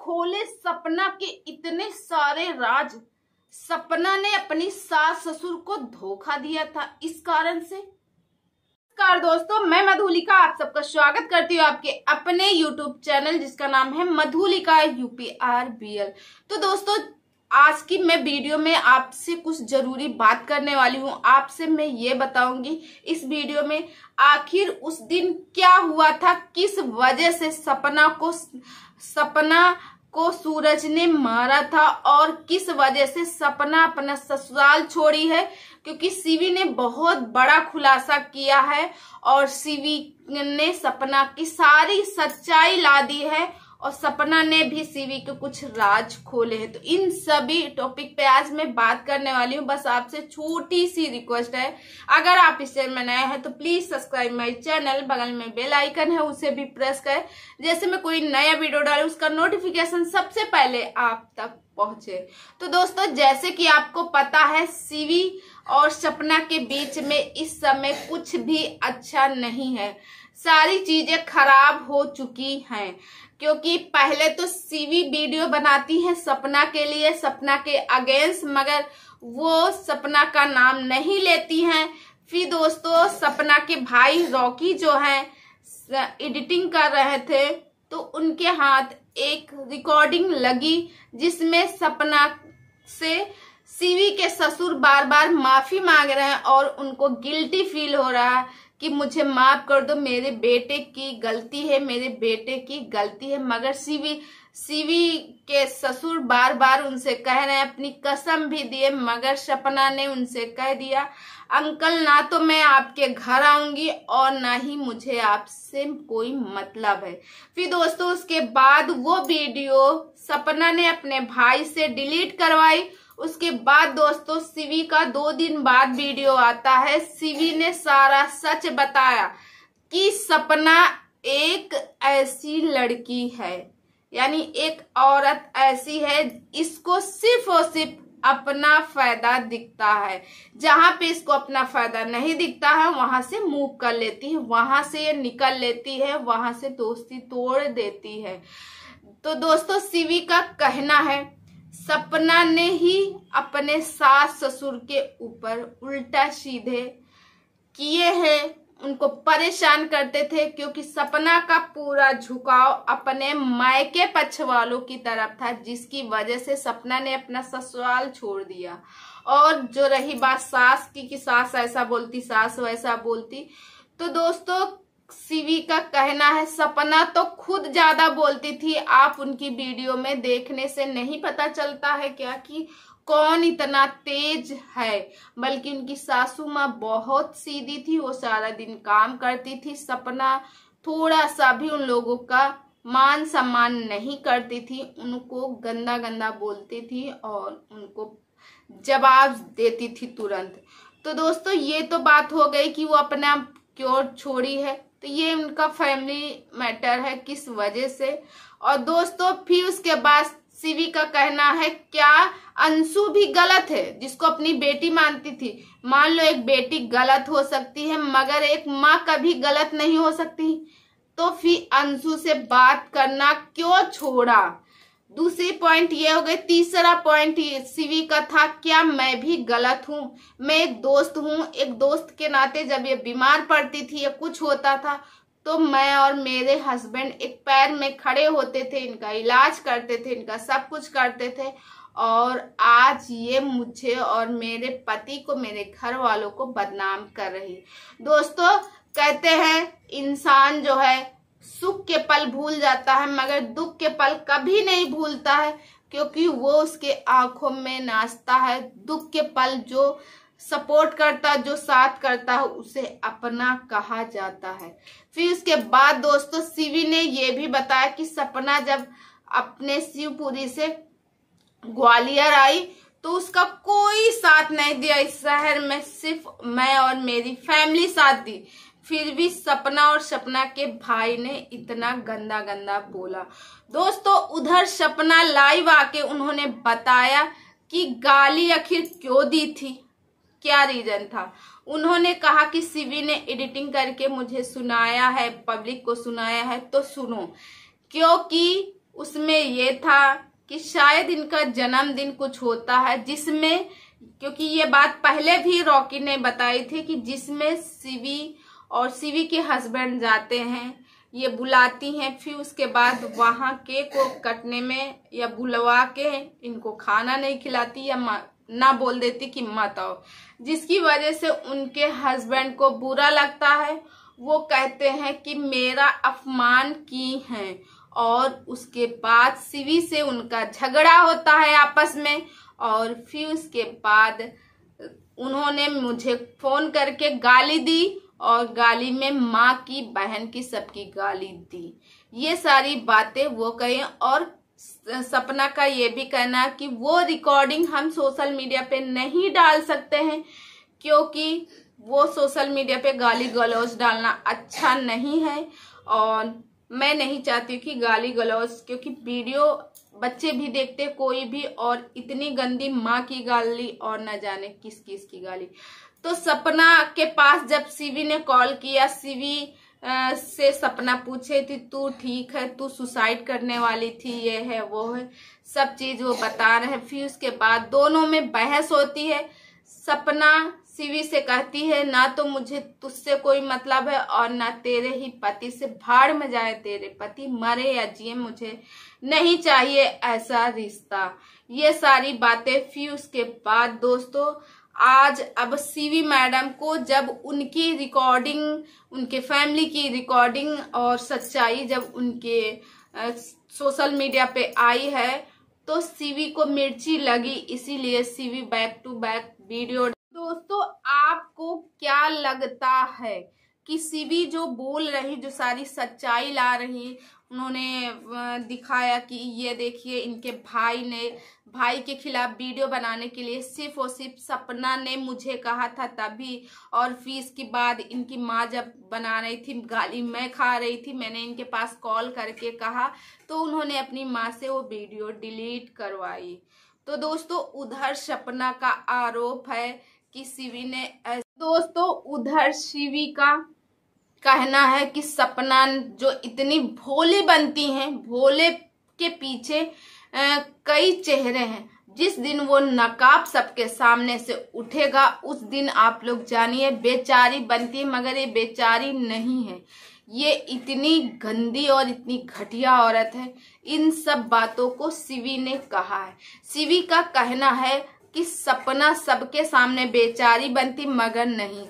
खोले सपना के इतने सारे राज सपना ने अपनी सास ससुर को धोखा दिया था इस कारण से नमस्कार दोस्तों मैं मधुलिका आप सबका स्वागत करती हूँ आपके अपने YouTube चैनल जिसका नाम है मधुलिका यूपीआर एल तो दोस्तों आज की मैं वीडियो में आपसे कुछ जरूरी बात करने वाली हूँ आपसे मैं ये बताऊंगी इस वीडियो में आखिर उस दिन क्या हुआ था किस वजह से सपना को सपना को सूरज ने मारा था और किस वजह से सपना अपना ससुराल छोड़ी है क्योंकि सीवी ने बहुत बड़ा खुलासा किया है और सीवी ने सपना की सारी सच्चाई ला दी है और सपना ने भी सीवी के कुछ राज खोले हैं तो इन सभी टॉपिक पे आज मैं बात करने वाली हूँ बस आपसे छोटी सी रिक्वेस्ट है अगर आप इस चैनल में नए हैं तो प्लीज सब्सक्राइब माई चैनल बगल में बेल आइकन है उसे भी प्रेस करें जैसे मैं कोई नया वीडियो डालू उसका नोटिफिकेशन सबसे पहले आप तक पहुंचे तो दोस्तों जैसे कि आपको पता है सीवी और सपना के बीच में इस समय कुछ भी अच्छा नहीं है सारी चीजें खराब हो चुकी हैं क्योंकि पहले तो सीवी वीडियो बनाती हैं सपना के लिए सपना के अगेंस्ट मगर वो सपना का नाम नहीं लेती हैं फिर दोस्तों सपना के भाई रॉकी जो हैं एडिटिंग कर रहे थे तो उनके हाथ एक रिकॉर्डिंग लगी जिसमें सपना से सीवी के ससुर बार बार माफी मांग रहे हैं और उनको गिल्टी फील हो रहा है कि मुझे माफ कर दो मेरे बेटे की गलती है मेरे बेटे की गलती है मगर सीवी सीवी के ससुर बार बार उनसे कह रहे हैं अपनी कसम भी दिए मगर सपना ने उनसे कह दिया अंकल ना तो मैं आपके घर आऊंगी और ना ही मुझे आपसे कोई मतलब है फिर दोस्तों उसके बाद वो वीडियो सपना ने अपने भाई से डिलीट करवाई उसके बाद दोस्तों सिवी का दो दिन बाद वीडियो आता है सिवी ने सारा सच बताया कि सपना एक ऐसी लड़की है यानी एक औरत ऐसी है इसको सिर्फ और सिर्फ अपना फायदा दिखता है जहां पे इसको अपना फायदा नहीं दिखता है वहां से मूव कर लेती है वहां से ये निकल लेती है वहां से दोस्ती तोड़ देती है तो दोस्तों सिवी का कहना है सपना ने ही अपने सास ससुर के ऊपर उल्टा सीधे किए हैं उनको परेशान करते थे क्योंकि सपना का पूरा झुकाव अपने मायके पक्ष वालों की तरफ था जिसकी वजह से सपना ने अपना ससुराल छोड़ दिया और जो रही बात सास की कि सास ऐसा बोलती सास वैसा बोलती तो दोस्तों सीवी का कहना है सपना तो खुद ज्यादा बोलती थी आप उनकी वीडियो में देखने से नहीं पता चलता है क्या कि कौन इतना तेज है बल्कि उनकी सासू माँ बहुत सीधी थी वो सारा दिन काम करती थी सपना थोड़ा सा भी उन लोगों का मान सम्मान नहीं करती थी उनको गंदा गंदा बोलती थी और उनको जवाब देती थी तुरंत तो दोस्तों ये तो बात हो गई कि वो अपना क्योर छोड़ी है तो ये उनका फैमिली मैटर है किस वजह से और दोस्तों फिर उसके बाद शिवी का कहना है क्या अंशु भी गलत है जिसको अपनी बेटी मानती थी मान लो एक बेटी गलत हो सकती है मगर एक माँ कभी गलत नहीं हो सकती तो फिर अंशु से बात करना क्यों छोड़ा दूसरी पॉइंट ये हो गई तीसरा पॉइंट सीवी का था क्या मैं भी गलत हूँ मैं एक दोस्त हूँ एक दोस्त के नाते जब ये बीमार पड़ती थी या कुछ होता था तो मैं और मेरे हस्बैंड एक पैर में खड़े होते थे इनका इलाज करते थे इनका सब कुछ करते थे और आज ये मुझे और मेरे पति को मेरे घर वालों को बदनाम कर रही दोस्तों कहते हैं इंसान जो है सुख के पल भूल जाता है मगर दुख के पल कभी नहीं भूलता है क्योंकि वो उसके आंखों में नाचता है दुख के पल जो सपोर्ट करता जो साथ करता है उसे अपना कहा जाता है फिर उसके बाद दोस्तों सीवी ने ये भी बताया कि सपना जब अपने शिवपुरी से ग्वालियर आई तो उसका कोई साथ नहीं दिया इस शहर में सिर्फ मैं और मेरी फैमिली साथ दी फिर भी सपना और सपना के भाई ने इतना गंदा गंदा बोला दोस्तों उधर सपना लाइव आके उन्होंने बताया कि गाली आखिर क्यों दी थी क्या रीजन था उन्होंने कहा कि सीवी ने एडिटिंग करके मुझे सुनाया है पब्लिक को सुनाया है तो सुनो क्योंकि उसमें ये था कि शायद इनका जन्मदिन कुछ होता है जिसमें क्योंकि ये बात पहले भी रॉकी ने बताई थी कि जिसमें सीवी और सीवी के हस्बैंड जाते हैं ये बुलाती हैं फिर उसके बाद वहाँ के को कटने में या बुलवा के इनको खाना नहीं खिलाती या ना बोल देती कि मत आओ जिसकी वजह से उनके हस्बैंड को बुरा लगता है वो कहते हैं कि मेरा अपमान की है और उसके बाद सीवी से उनका झगड़ा होता है आपस में और फिर उसके बाद उन्होंने मुझे फोन करके गाली दी और गाली में माँ की बहन की सबकी गाली दी ये सारी बातें वो कहें और सपना का ये भी कहना कि वो रिकॉर्डिंग हम सोशल मीडिया पे नहीं डाल सकते हैं क्योंकि वो सोशल मीडिया पे गाली गलौज डालना अच्छा नहीं है और मैं नहीं चाहती कि गाली गलौज क्योंकि वीडियो बच्चे भी देखते कोई भी और इतनी गंदी माँ की गाली और न जाने किस किस की गाली तो सपना के पास जब सीवी ने कॉल किया सीवी से सपना पूछे थी तू ठीक है तू सुसाइड करने वाली थी ये है वो है सब चीज वो बता रहे हैं फिर उसके बाद दोनों में बहस होती है सपना सीवी से कहती है ना तो मुझे तुझसे कोई मतलब है और ना तेरे ही पति से भाड़ में जाए तेरे पति मरे या जिए मुझे नहीं चाहिए ऐसा रिश्ता ये सारी बातें फिर उसके बाद दोस्तों आज अब सीवी मैडम को जब उनकी रिकॉर्डिंग उनके फैमिली की रिकॉर्डिंग और सच्चाई जब उनके सोशल मीडिया पे आई है तो सीवी को मिर्ची लगी इसीलिए CV back to back video दोस्तों आपको क्या लगता है कि सीवी जो बोल रही जो सारी सच्चाई ला रही उन्होंने दिखाया कि ये देखिए इनके भाई ने भाई के खिलाफ वीडियो बनाने के लिए सिर्फ और सिर्फ सपना ने मुझे कहा था तभी और फिर इसके बाद इनकी माँ जब बना रही थी गाली मैं खा रही थी मैंने इनके पास कॉल करके कहा तो उन्होंने अपनी माँ से वो वीडियो डिलीट करवाई तो दोस्तों उधर सपना का आरोप है कि शिवी ने दोस्तों उधर शिवी का कहना है कि सपना जो इतनी भोली बनती हैं भोले के पीछे आ, कई चेहरे हैं जिस दिन वो नकाब सबके सामने से उठेगा उस दिन आप लोग जानिए बेचारी बनती है मगर ये बेचारी नहीं है ये इतनी गंदी और इतनी घटिया औरत है इन सब बातों को सिवी ने कहा है सिवी का कहना है कि सपना सबके सामने बेचारी बनती मगर नहीं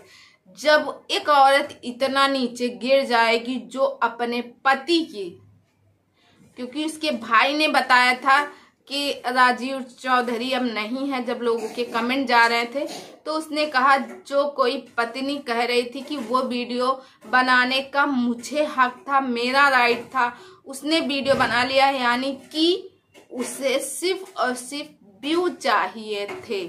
जब एक औरत इतना नीचे गिर जाएगी जो अपने पति की क्योंकि उसके भाई ने बताया था कि राजीव चौधरी अब नहीं है जब लोगों के कमेंट जा रहे थे तो उसने कहा जो कोई पत्नी कह रही थी कि वो वीडियो बनाने का मुझे हक था मेरा राइट था उसने वीडियो बना लिया यानी कि उसे सिर्फ और सिर्फ व्यू चाहिए थे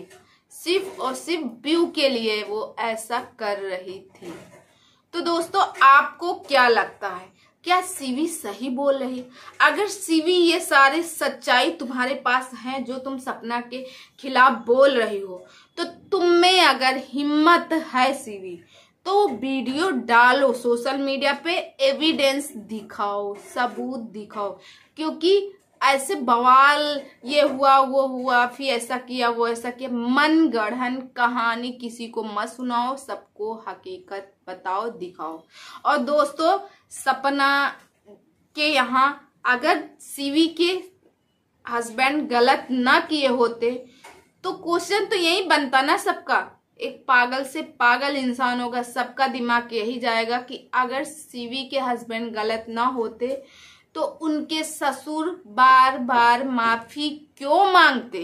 सिर्फ और सिर्फ व्यू के लिए वो ऐसा कर रही थी तो दोस्तों आपको क्या लगता है क्या सीवी सही बोल रही अगर सीवी ये सारे सच्चाई तुम्हारे पास है जो तुम सपना के खिलाफ बोल रही हो तो तुम में अगर हिम्मत है सीवी तो वीडियो डालो सोशल मीडिया पे एविडेंस दिखाओ सबूत दिखाओ क्योंकि ऐसे बवाल ये हुआ वो हुआ फिर ऐसा किया वो ऐसा किया मन गढ़न कहानी किसी को मत सुनाओ सबको हकीकत बताओ दिखाओ और दोस्तों सपना के यहाँ अगर सीवी के हस्बैंड गलत ना किए होते तो क्वेश्चन तो यही बनता ना सबका एक पागल से पागल इंसान होगा सबका दिमाग यही जाएगा कि अगर सीवी के हस्बैंड गलत ना होते तो उनके ससुर बार बार माफी क्यों मांगते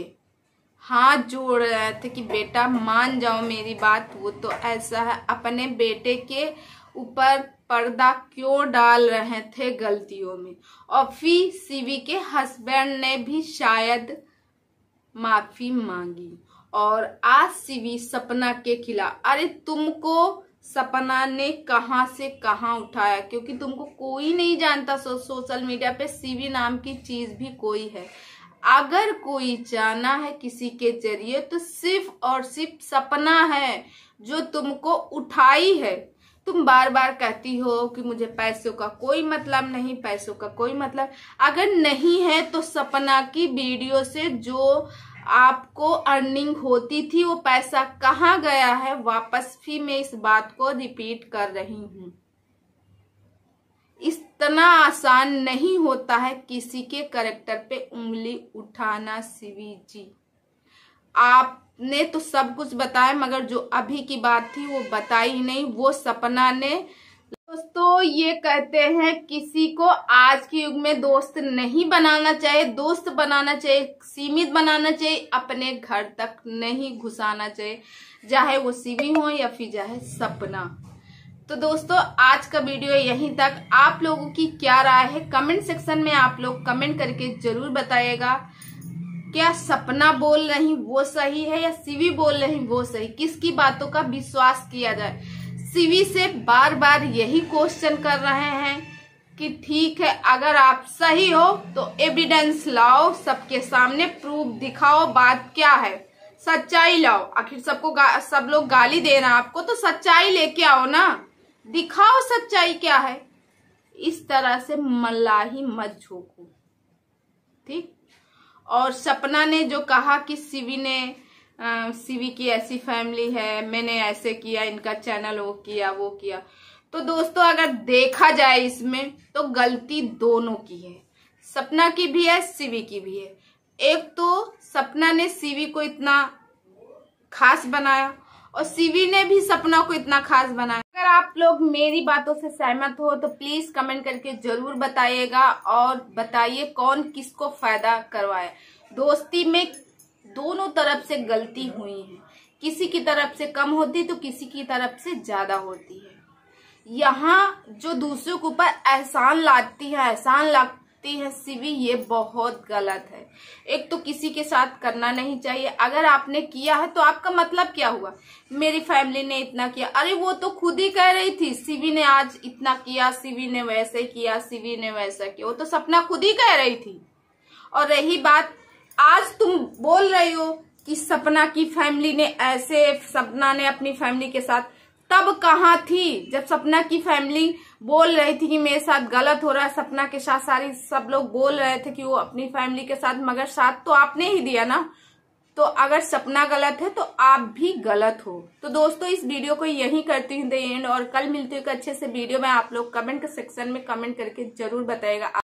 हाथ जोड़ रहे थे कि बेटा मान जाओ मेरी बात वो तो ऐसा है अपने बेटे के ऊपर पर्दा क्यों डाल रहे थे गलतियों में और फिर सीवी के हस्बैंड ने भी शायद माफी मांगी और आज सीवी सपना के खिला अरे तुमको सपना ने कहा से कहा उठाया क्योंकि तुमको कोई नहीं जानता सो, सोशल मीडिया पे सीवी नाम की चीज भी कोई है अगर कोई जाना है किसी के जरिए तो सिर्फ और सिर्फ सपना है जो तुमको उठाई है तुम बार बार कहती हो कि मुझे पैसों का कोई मतलब नहीं पैसों का कोई मतलब अगर नहीं है तो सपना की वीडियो से जो आपको अर्निंग होती थी वो पैसा कहाँ गया है वापस भी मैं इस बात को रिपीट कर रही हूँ इतना आसान नहीं होता है किसी के करेक्टर पे उंगली उठाना सिवी जी आपने तो सब कुछ बताया मगर जो अभी की बात थी वो बताई नहीं वो सपना ने दोस्तों ये कहते हैं किसी को आज के युग में दोस्त नहीं बनाना चाहिए दोस्त बनाना चाहिए सीमित बनाना चाहिए अपने घर तक नहीं घुसाना चाहिए चाहे वो सीवी हो या फिर चाहे सपना तो दोस्तों आज का वीडियो यहीं तक आप लोगों की क्या राय है कमेंट सेक्शन में आप लोग कमेंट करके जरूर बताएगा क्या सपना बोल रही वो सही है या सीवी बोल रही वो सही किसकी बातों का विश्वास किया जाए सीवी से बार बार यही क्वेश्चन कर रहे हैं कि ठीक है अगर आप सही हो तो एविडेंस लाओ सबके सामने प्रूफ दिखाओ बात क्या है सच्चाई लाओ आखिर सबको सब लोग गाली दे रहे हैं आपको तो सच्चाई लेके आओ ना दिखाओ सच्चाई क्या है इस तरह से मल्लाही मत झोंको ठीक और सपना ने जो कहा कि सीवी ने सीवी की ऐसी फैमिली है मैंने ऐसे किया इनका चैनल वो किया वो किया तो दोस्तों अगर देखा जाए इसमें तो गलती दोनों की है सपना की भी है सीवी की भी है एक तो सपना ने सीवी को इतना खास बनाया और सीवी ने भी सपना को इतना खास बनाया अगर आप लोग मेरी बातों से सहमत हो तो प्लीज कमेंट करके जरूर बताइएगा और बताइए कौन किसको फायदा करवाए दोस्ती में दोनों तरफ से गलती हुई है किसी की तरफ से कम होती तो किसी की तरफ से ज्यादा होती है यहाँ जो दूसरों के ऊपर एहसान लाती है एहसान लगती है सिवी ये बहुत गलत है एक तो किसी के साथ करना नहीं चाहिए अगर आपने किया है तो आपका मतलब क्या हुआ मेरी फैमिली ने इतना किया अरे वो तो खुद ही कह रही थी सिवी ने आज इतना किया सिवी ने वैसे किया सिवी ने वैसा किया वो तो सपना खुद ही कह रही थी और रही बात आज तुम बोल रही हो कि सपना की फैमिली ने ऐसे सपना ने अपनी फैमिली के साथ तब कहा थी जब सपना की फैमिली बोल रही थी कि मेरे साथ गलत हो रहा है सपना के साथ सारी सब लोग बोल रहे थे कि वो अपनी फैमिली के साथ मगर साथ तो आपने ही दिया ना तो अगर सपना गलत है तो आप भी गलत हो तो दोस्तों इस वीडियो को यही करती हूँ द एंड और कल मिलती हूँ अच्छे से वीडियो में आप लोग कमेंट सेक्शन में कमेंट करके जरूर बताएगा